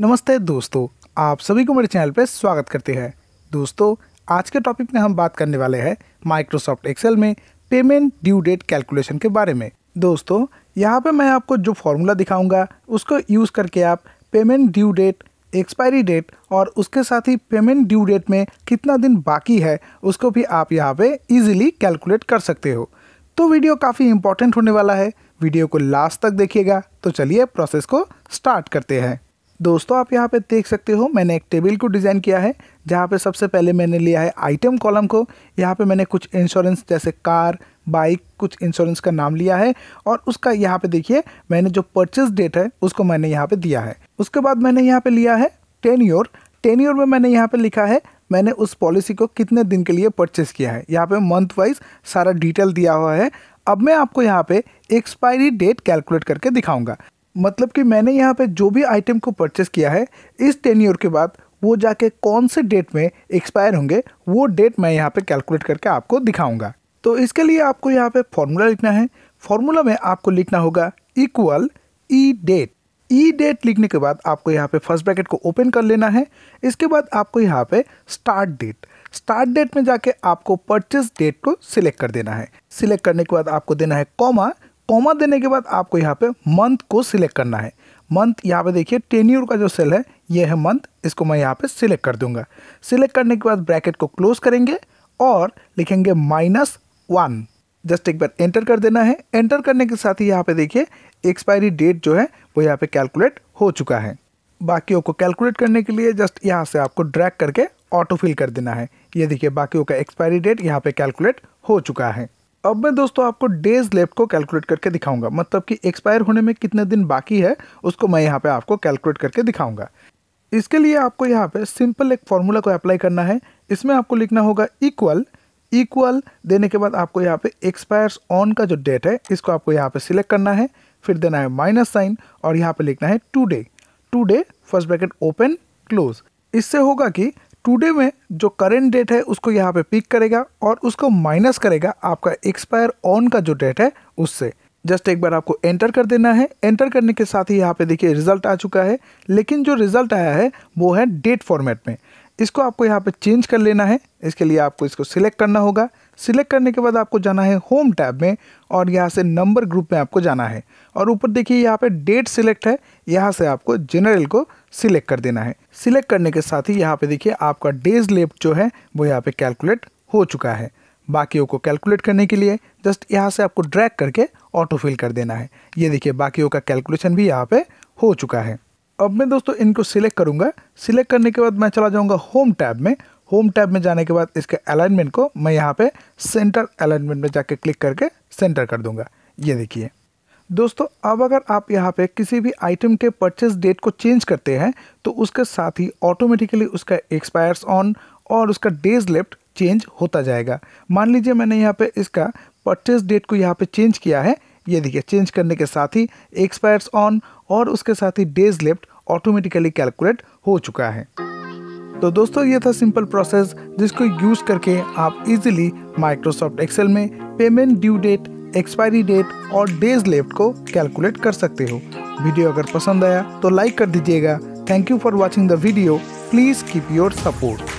नमस्ते दोस्तों आप सभी को मेरे चैनल पर स्वागत करते हैं दोस्तों आज के टॉपिक में हम बात करने वाले हैं माइक्रोसॉफ्ट एक्सेल में पेमेंट ड्यू डेट कैलकुलेशन के बारे में दोस्तों यहाँ पे मैं आपको जो फॉर्मूला दिखाऊंगा उसको यूज़ करके आप payment due date expiry date और उसके साथ ही पेमेंट ड्यू डेट में कितना दिन बाकी है उसको भी आप यहाँ पर ईजिली कैलकुलेट कर सकते हो तो वीडियो काफ़ी इंपॉर्टेंट होने वाला है वीडियो को लास्ट तक देखिएगा तो चलिए प्रोसेस को स्टार्ट करते हैं दोस्तों आप यहाँ पे देख सकते हो मैंने एक टेबल को डिज़ाइन किया है जहाँ पे सबसे पहले मैंने लिया है आइटम कॉलम को यहाँ पे मैंने कुछ इंश्योरेंस जैसे कार बाइक कुछ इंश्योरेंस का नाम लिया है और उसका यहाँ पे देखिए मैंने जो परचेज डेट है उसको मैंने यहाँ पे दिया है उसके बाद मैंने यहाँ पे लिया है टेन ईयर टेन ईयर में मैंने यहाँ पे लिखा है मैंने उस पॉलिसी को कितने दिन के लिए परचेस किया है यहाँ पे मंथ वाइज सारा डिटेल दिया हुआ है अब मैं आपको यहाँ पे एक्सपायरी डेट कैलकुलेट करके दिखाऊंगा मतलब कि मैंने यहाँ पे जो भी आइटम को परचेस किया है इस टेन ईयर के बाद वो जाके कौन से डेट में एक्सपायर होंगे वो डेट मैं यहाँ पे कैलकुलेट करके आपको दिखाऊंगा तो इसके लिए आपको यहाँ पे फॉर्मूला लिखना है फॉर्मूला में आपको लिखना होगा equal E date E date लिखने के बाद आपको यहाँ पे फर्स्ट ब्रैकेट को ओपन कर लेना है इसके बाद आपको यहाँ पे स्टार्ट डेट स्टार्ट डेट में जाके आपको परचेस डेट को सिलेक्ट कर देना है सिलेक्ट करने के बाद आपको देना है कॉमा कॉमा देने के बाद आपको यहाँ पे मंथ को सिलेक्ट करना है मंथ यहाँ पे देखिए टेन्यूर का जो सेल है ये है मंथ इसको मैं यहाँ पे सिलेक्ट कर दूंगा सिलेक्ट करने के बाद ब्रैकेट को क्लोज करेंगे और लिखेंगे माइनस वन जस्ट एक बार एंटर कर देना है एंटर करने के साथ ही यहाँ पे देखिए एक्सपायरी डेट जो है वो यहाँ पे कैलकुलेट हो चुका है बाकियों को कैलकुलेट करने के लिए जस्ट यहाँ से आपको ड्रैग करके ऑटो फिल कर देना है ये देखिए बाकियों का एक्सपायरी डेट यहाँ पे कैलकुलेट हो चुका है अब मैं दोस्तों आपको डेज लेफ्ट को कैलकुलेट करके दिखाऊंगा मतलब कि एक्सपायर होने में कितने दिन बाकी है उसको मैं यहाँ पे आपको कैलकुलेट करके दिखाऊंगा इसके लिए आपको यहाँ पे सिंपल एक फॉर्मूला को अप्लाई करना है इसमें आपको लिखना होगा इक्वल इक्वल देने के बाद आपको यहाँ पे एक्सपायर्स ऑन का जो डेट है इसको आपको यहाँ पे सिलेक्ट करना है फिर देना है माइनस साइन और यहाँ पे लिखना है today today first bracket open close इससे होगा कि टुडे में जो करेंट डेट है उसको यहाँ पे पिक करेगा और उसको माइनस करेगा आपका एक्सपायर ऑन का जो डेट है उससे जस्ट एक बार आपको एंटर कर देना है एंटर करने के साथ ही यहाँ पे देखिए रिजल्ट आ चुका है लेकिन जो रिजल्ट आया है वो है डेट फॉर्मेट में इसको आपको यहाँ पे चेंज कर लेना है इसके लिए आपको इसको सिलेक्ट करना होगा सिलेक्ट करने के बाद आपको जाना है होम टैब में और यहाँ से नंबर ग्रुप में आपको जाना है और ऊपर देखिए यहाँ पे डेट सिलेक्ट है यहाँ से आपको जनरल को सिलेक्ट कर देना है सिलेक्ट करने के साथ ही यहाँ पे देखिए आपका डेज लेफ्ट जो है वो यहाँ पे कैलकुलेट हो चुका है बाकियों को कैलकुलेट करने के लिए जस्ट यहाँ से आपको ड्रैग करके ऑटो फिल कर देना है ये देखिए बाकियों का कैलकुलेशन भी यहाँ पे हो चुका है अब मैं दोस्तों इनको सिलेक्ट करूँगा सिलेक्ट करने के बाद मैं चला जाऊँगा होम टैब में होम टैब में जाने के बाद इसके अलाइनमेंट को मैं यहाँ पे सेंटर अलाइनमेंट में जाके क्लिक करके सेंटर कर दूंगा ये देखिए दोस्तों अब अगर आप यहाँ पे किसी भी आइटम के परचेज डेट को चेंज करते हैं तो उसके साथ ही ऑटोमेटिकली उसका एक्सपायर्स ऑन और उसका डेज लेफ्ट चेंज होता जाएगा मान लीजिए मैंने यहाँ पे इसका परचेज डेट को यहाँ पे चेंज किया है ये देखिए चेंज करने के साथ ही एक्सपायर्स ऑन और उसके साथ ही डेज लेफ्ट ऑटोमेटिकली कैलकुलेट हो चुका है तो दोस्तों ये था सिंपल प्रोसेस जिसको यूज़ करके आप इजीली माइक्रोसॉफ्ट एक्सेल में payment due date expiry date और डेज लेफ्ट को कैलकुलेट कर सकते हो वीडियो अगर पसंद आया तो लाइक कर दीजिएगा thank you for watching the video please keep your support